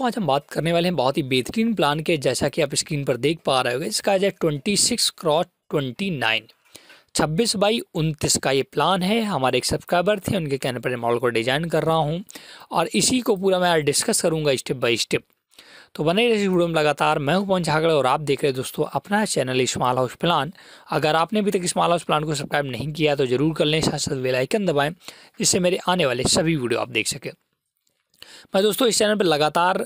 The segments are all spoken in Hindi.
दोस्तों आज हम बात करने वाले हैं बहुत ही बेहतरीन प्लान के जैसा कि आप स्क्रीन पर देख पा रहे हो इसका आज है twenty six cross twenty nine छब्बीस बाई उनतीस का ये प्लान है हमारे एक सब्सक्राइबर थे उनके कहने पर मॉडल को डिज़ाइन कर रहा हूँ और इसी को पूरा मैं आज डिस्कस करूँगा स्टेप बाई स्टेप तो बने रहिए वीडियो में लगातार मैं हूं पवन झागड़ और आप देख रहे हैं दोस्तों अपना चैनल स्मॉल हाउस प्लान अगर आपने अभी तक स्मॉल हाउस प्लान को सब्सक्राइब नहीं किया तो जरूर कर लें साथ साथ बेलाइकन दबाएं जिससे मेरे आने वाले सभी वीडियो आप देख सकें मैं दोस्तों इस चैनल पर लगातार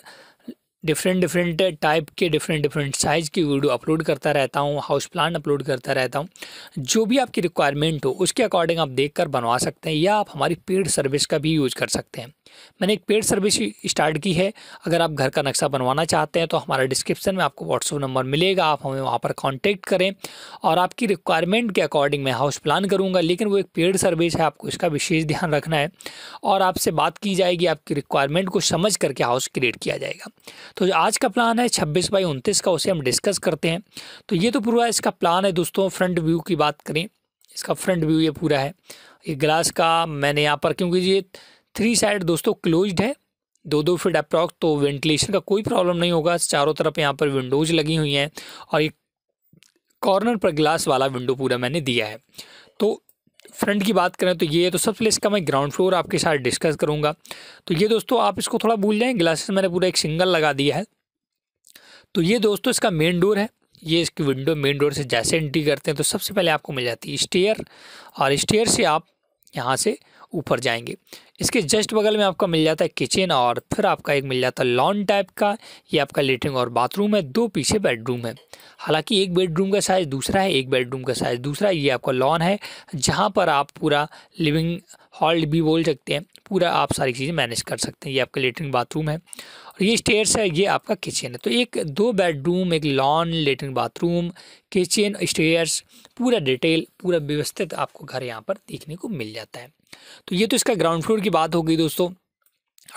डिफरेंट डिफरेंट टाइप के डिफरेंट डिफरेंट साइज़ की वीडियो अपलोड करता रहता हूँ हाउस प्लान अपलोड करता रहता हूँ जो भी आपकी रिक्वायरमेंट हो उसके अकॉर्डिंग आप देख कर बनवा सकते हैं या आप हमारी पेड सर्विस का भी यूज़ कर सकते हैं मैंने एक पेड सर्विस स्टार्ट की है अगर आप घर का नक्शा बनवाना चाहते हैं तो हमारा डिस्क्रिप्शन में आपको व्हाट्सअप नंबर मिलेगा आप हमें वहाँ पर कॉन्टेक्ट करें और आपकी रिक्वायरमेंट के अकॉर्डिंग मैं हाउस प्लान करूँगा लेकिन वो एक पेड सर्विस है आपको इसका विशेष ध्यान रखना है और आपसे बात की जाएगी आपकी रिक्वायरमेंट को समझ करके हाउस क्रिएट किया जाएगा तो जो आज का प्लान है छब्बीस बाई उनतीस का उसे हम डिस्कस करते हैं तो ये तो पूरा इसका प्लान है दोस्तों फ्रंट व्यू की बात करें इसका फ्रंट व्यू ये पूरा है ये ग्लास का मैंने यहाँ पर क्योंकि ये थ्री साइड दोस्तों क्लोज्ड है दो दो फिट अप्रॉक्स तो वेंटिलेशन का कोई प्रॉब्लम नहीं होगा चारों तरफ यहाँ पर विंडोज लगी हुई हैं और ये कॉर्नर पर ग्लास वाला विंडो पूरा मैंने दिया है तो फ्रंट की बात करें तो ये तो सबसे पहले इसका मैं ग्राउंड फ्लोर आपके साथ डिस्कस करूँगा तो ये दोस्तों आप इसको थोड़ा भूल जाएँ ग्लासेस मैंने पूरा एक सिंगल लगा दिया है तो ये दोस्तों इसका मेन डोर है ये इसकी विंडो मेन डोर से जैसे एंट्री करते हैं तो सबसे पहले आपको मिल जाती है स्टेयर और स्टेयर से आप यहाँ से ऊपर जाएंगे इसके जस्ट बगल में आपका मिल जाता है किचन और फिर आपका एक मिल जाता है लॉन टाइप का ये आपका लेटरिन और बाथरूम है दो पीछे बेडरूम है हालांकि एक बेडरूम का साइज़ दूसरा है एक बेडरूम का साइज़ दूसरा ये आपका लॉन है जहाँ पर आप पूरा लिविंग हॉल भी बोल सकते हैं पूरा आप सारी चीज़ें मैनेज कर सकते हैं ये आपका लेटरिन बाथरूम है और ये स्टेयर्स है ये आपका किचन है तो एक दो बेडरूम एक lawn latrine bathroom kitchen stairs पूरा डिटेल पूरा व्यवस्थित आपको घर यहाँ पर देखने को मिल जाता है तो ये तो इसका ग्राउंड फ्लोर की बात होगी दोस्तों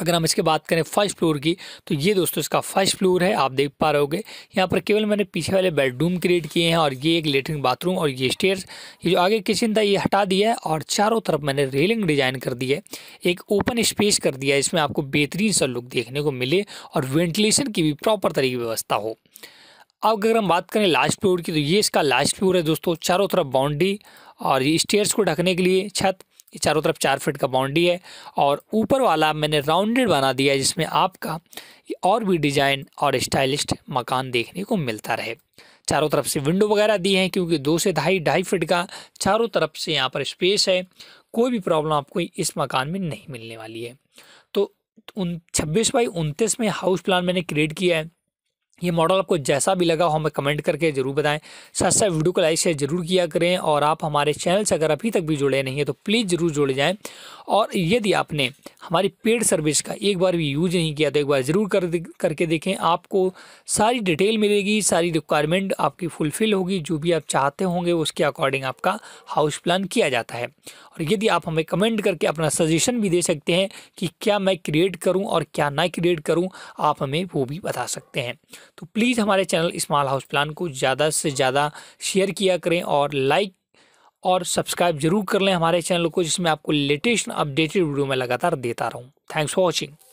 अगर हम इसके बात करें फर्स्ट फ्लोर की तो ये दोस्तों इसका फर्स्ट फ्लोर है आप देख पा रहे होगे यहाँ पर केवल मैंने पीछे वाले बेडरूम क्रिएट किए हैं और ये एक लेटरिन बाथरूम और ये स्टेयर ये जो आगे किचन था ये हटा दिया है और चारों तरफ मैंने रेलिंग डिजाइन कर दी है एक ओपन स्पेस कर दिया है इसमें आपको बेहतरीन सा लुक देखने को मिले और वेंटिलेशन की भी प्रॉपर तरीके की व्यवस्था हो अब अगर हम बात करें लास्ट फ्लोर की तो ये इसका लास्ट फ्लोर है दोस्तों चारों तरफ बाउंड्री और ये स्टेयर्स को ढकने के लिए छत ये चारों तरफ चार फिट का बाउंड्री है और ऊपर वाला मैंने राउंडेड बना दिया है जिसमें आपका और भी डिजाइन और स्टाइलिश मकान देखने को मिलता रहे चारों तरफ से विंडो वगैरह दी हैं क्योंकि दो से ढाई ढाई फिट का चारों तरफ से यहाँ पर स्पेस है कोई भी प्रॉब्लम आपको इस मकान में नहीं मिलने वाली है तो उन छब्बीस बाई उनतीस में हाउस प्लान मैंने क्रिएट किया है ये मॉडल आपको जैसा भी लगा हो हमें कमेंट करके ज़रूर बताएं साथ साथ वीडियो को लाइक शेयर जरूर किया करें और आप हमारे चैनल से अगर अभी तक भी जुड़े नहीं हैं तो प्लीज़ ज़रूर जुड़ जाएं और यदि आपने हमारी पेड सर्विस का एक बार भी यूज नहीं किया तो एक बार ज़रूर कर करके देखें आपको सारी डिटेल मिलेगी सारी रिक्वायरमेंट आपकी फुलफ़िल होगी जो भी आप चाहते होंगे उसके अकॉर्डिंग आपका हाउस प्लान किया जाता है और यदि आप हमें कमेंट करके अपना सजेशन भी दे सकते हैं कि क्या मैं क्रिएट करूँ और क्या ना क्रिएट करूँ आप हमें वो भी बता सकते हैं तो प्लीज़ हमारे चैनल स्मॉल हाउस प्लान को ज़्यादा से ज़्यादा शेयर किया करें और लाइक और सब्सक्राइब जरूर कर लें हमारे चैनल को जिसमें आपको लेटेस्ट अपडेटेड वीडियो मैं लगातार देता रहूँ थैंक्स फॉर वॉचिंग